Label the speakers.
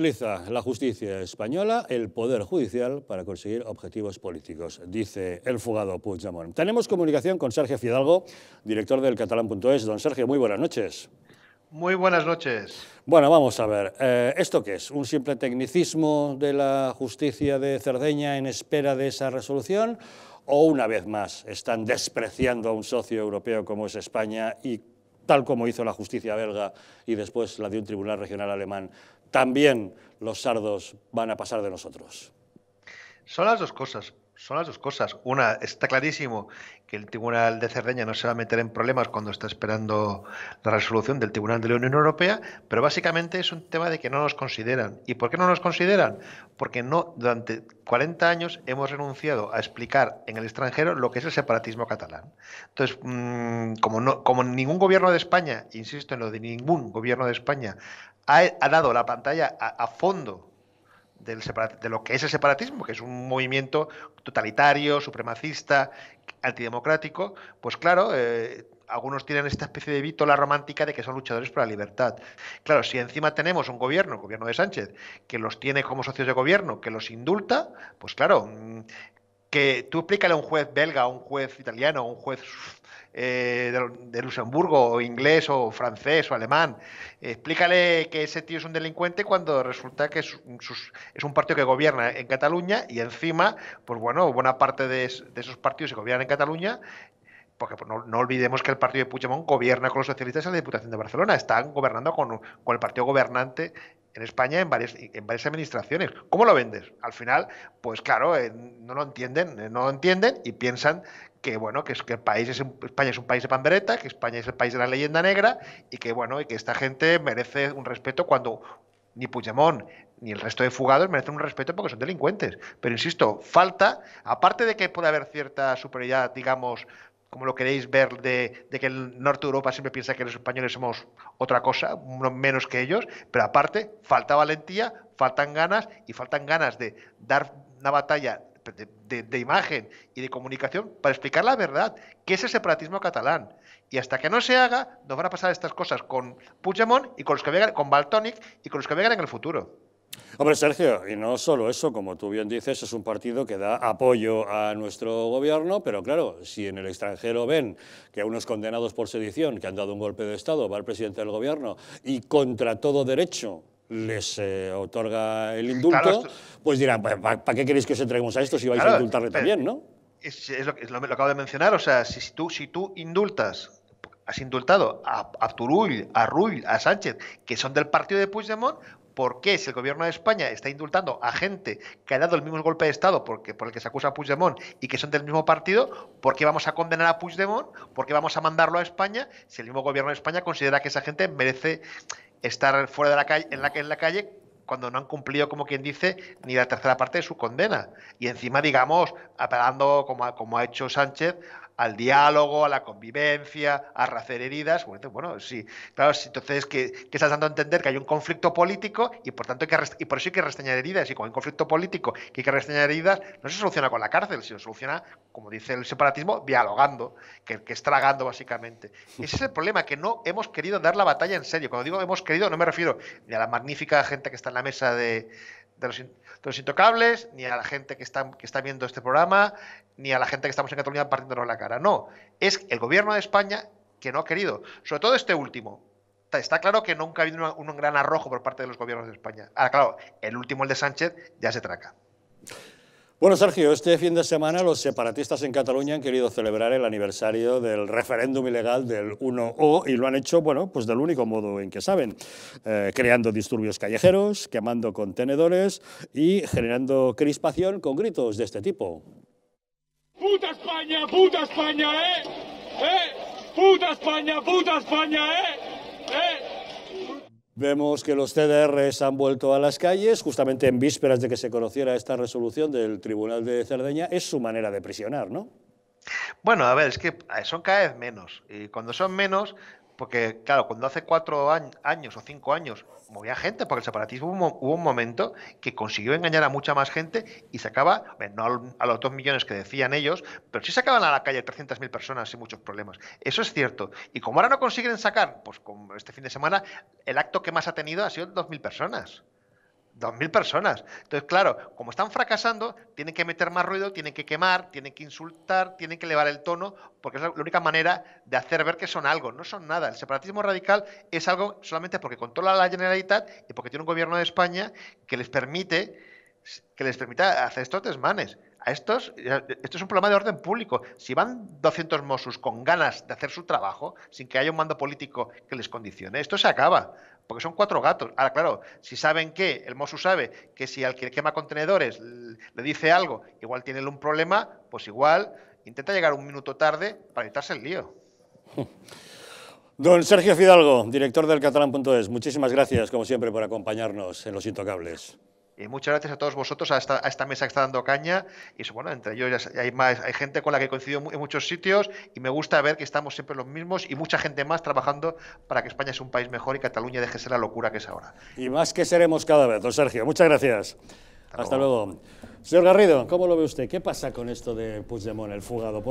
Speaker 1: Utiliza la justicia española el poder judicial para conseguir objetivos políticos, dice el fugado Puigdemont. Tenemos comunicación con Sergio Fidalgo, director del catalán.es. Don Sergio, muy buenas noches.
Speaker 2: Muy buenas noches.
Speaker 1: Bueno, vamos a ver, eh, ¿esto qué es? ¿Un simple tecnicismo de la justicia de Cerdeña en espera de esa resolución? ¿O una vez más están despreciando a un socio europeo como es España y tal como hizo la justicia belga y después la de un tribunal regional alemán, también los sardos van a pasar de nosotros. Son las dos cosas
Speaker 2: son las dos cosas. Una, está clarísimo que el Tribunal de Cerdeña no se va a meter en problemas cuando está esperando la resolución del Tribunal de la Unión Europea, pero básicamente es un tema de que no nos consideran. ¿Y por qué no nos consideran? Porque no durante 40 años hemos renunciado a explicar en el extranjero lo que es el separatismo catalán. Entonces, mm, como, no, como ningún gobierno de España, insisto en lo de ningún gobierno de España, ha, dado la pantalla a fondo del de lo que es el separatismo, que es un movimiento totalitario, supremacista, antidemocrático, pues claro, eh, algunos tienen esta especie de vítola romántica de que son luchadores por la libertad. Claro, si encima tenemos un gobierno, el gobierno de Sánchez, que los tiene como socios de gobierno, que los indulta, pues claro, mm, que tú explícale a un juez belga, a un juez italiano, a un juez eh, de, Luxemburgo, o inglés, o francés, o alemán, explícale que ese tío es un delincuente cuando resulta que es, un partido que gobierna en Cataluña y encima, pues bueno, buena parte de, esos partidos se gobiernan en Cataluña porque pues, no, olvidemos que el partido de Puigdemont gobierna con los socialistas en la Diputación de Barcelona, están gobernando con, con el partido gobernante en España en varias, en varias administraciones. ¿Cómo lo vendes? Al final, pues claro, eh, no lo entienden, eh, no entienden y piensan que bueno, que, es, que el país es España es un país de pandereta, que España es el país de la leyenda negra y que bueno, y que esta gente merece un respeto cuando ni Puigdemont ni el resto de fugados merecen un respeto porque son delincuentes. Pero insisto, falta, aparte de que puede haber cierta superioridad, digamos, como lo queréis ver, de, que el norte de Europa siempre piensa que los españoles somos otra cosa, menos que ellos, pero aparte falta valentía, faltan ganas y faltan ganas de dar una batalla de, imagen y de comunicación para explicar la verdad, que es el separatismo catalán. Y hasta que no se haga, nos van a pasar estas cosas con Puigdemont y con los que con Baltonic y con los que vengan en el futuro.
Speaker 1: Hombre, Sergio, y no solo eso, como tú bien dices, es un partido que da apoyo a nuestro gobierno, pero claro, si en el extranjero ven que a unos condenados por sedición, que han dado un golpe de Estado, va el presidente del gobierno y contra todo derecho les eh, otorga el indulto, pues dirán, pues, ¿para qué queréis que os entreguemos a esto si vais a indultarle también, no?
Speaker 2: Es, lo, que acabo de mencionar, o sea, si, tú, si tú indultas has indultado a, a Turull, a Rull, a Sánchez, que son del partido de Puigdemont, por qué si el gobierno de España está indultando a gente que ha dado el mismo golpe de Estado porque, por el que se acusa a Puigdemont y que son del mismo partido, ¿por qué vamos a condenar a Puigdemont? ¿Por qué vamos a mandarlo a España si el mismo gobierno de España considera que esa gente merece estar fuera de la calle, en la, en la calle cuando no han cumplido, como quien dice, ni la tercera parte de su condena. Y encima, digamos, apelando, como, como ha hecho Sánchez, al diálogo, a la convivencia, a racer heridas. Pues, bueno, sí, claro, entonces que, estás dando a entender que hay un conflicto político y por tanto hay que y por eso hay que restañar heridas. Y con un conflicto político que hay que restañar heridas no se soluciona con la cárcel, sino se soluciona, como dice el separatismo, dialogando, que, que es tragando básicamente. Ese es el problema, que no hemos querido dar la batalla en serio. Cuando digo hemos querido, no me refiero ni a la magnífica gente que está en la mesa de de los, intocables, ni a la gente que está, que está viendo este programa, ni a la gente que estamos en Cataluña partiéndonos la cara. No, es el gobierno de España que no ha querido. Sobre todo este último. Está, claro que nunca ha habido un gran arrojo por parte de los gobiernos de España. Ahora, claro, el último, el de Sánchez, ya se traca.
Speaker 1: Bueno, Sergio, este fin de semana los separatistas en Cataluña han querido celebrar el aniversario del referéndum ilegal del 1O y lo han hecho, bueno, pues del único modo en que saben, eh, creando disturbios callejeros, quemando contenedores y generando crispación con gritos de este tipo. ¡Puta España, puta España, eh! ¡Eh! ¡Puta España, puta España, eh! Vemos que los CDRs han vuelto a las calles, justamente en vísperas de que se conociera esta resolución del Tribunal de Cerdeña. Es su manera de prisionar, ¿no?
Speaker 2: Bueno, a ver, es que son cada vez menos. Y cuando son menos, porque, claro, cuando hace cuatro años o cinco años movía gente, porque el separatismo hubo, un momento que consiguió engañar a mucha más gente y sacaba, no a los dos millones que decían ellos, pero sí sacaban a la calle 300.000 personas sin muchos problemas. Eso es cierto. Y como ahora no consiguen sacar, pues como este fin de semana, el acto que más ha tenido ha sido 2.000 personas. 2.000 personas. Entonces, claro, como están fracasando, tienen que meter más ruido, tienen que quemar, tienen que insultar, tienen que elevar el tono, porque es la única manera de hacer ver que son algo, no son nada. El separatismo radical es algo solamente porque controla la Generalitat y porque tiene un gobierno de España que les permite que les permita hacer estos desmanes. A estos, esto es un problema de orden público. Si van 200 Mossos con ganas de hacer su trabajo, sin que haya un mando político que les condicione, esto se acaba porque son cuatro gatos. Ahora, claro, si saben que, el Mosu sabe que si al que quema contenedores le dice algo, igual tiene un problema, pues igual intenta llegar un minuto tarde para evitarse el lío.
Speaker 1: Don Sergio Fidalgo, director del catalán.es, muchísimas gracias, como siempre, por acompañarnos en Los Intocables
Speaker 2: muchas gracias a todos vosotros, a esta, a esta, mesa que está dando caña. Y bueno, entre ellos hay, más, hay gente con la que coincido en muchos sitios y me gusta ver que estamos siempre los mismos y mucha gente más trabajando
Speaker 1: para que España sea un país mejor y Cataluña deje ser la locura que es ahora. Y más que seremos cada vez, don Sergio. Muchas gracias. Hasta, luego. luego. Señor Garrido, ¿cómo lo ve usted? ¿Qué pasa con esto de Puigdemont, el fugado?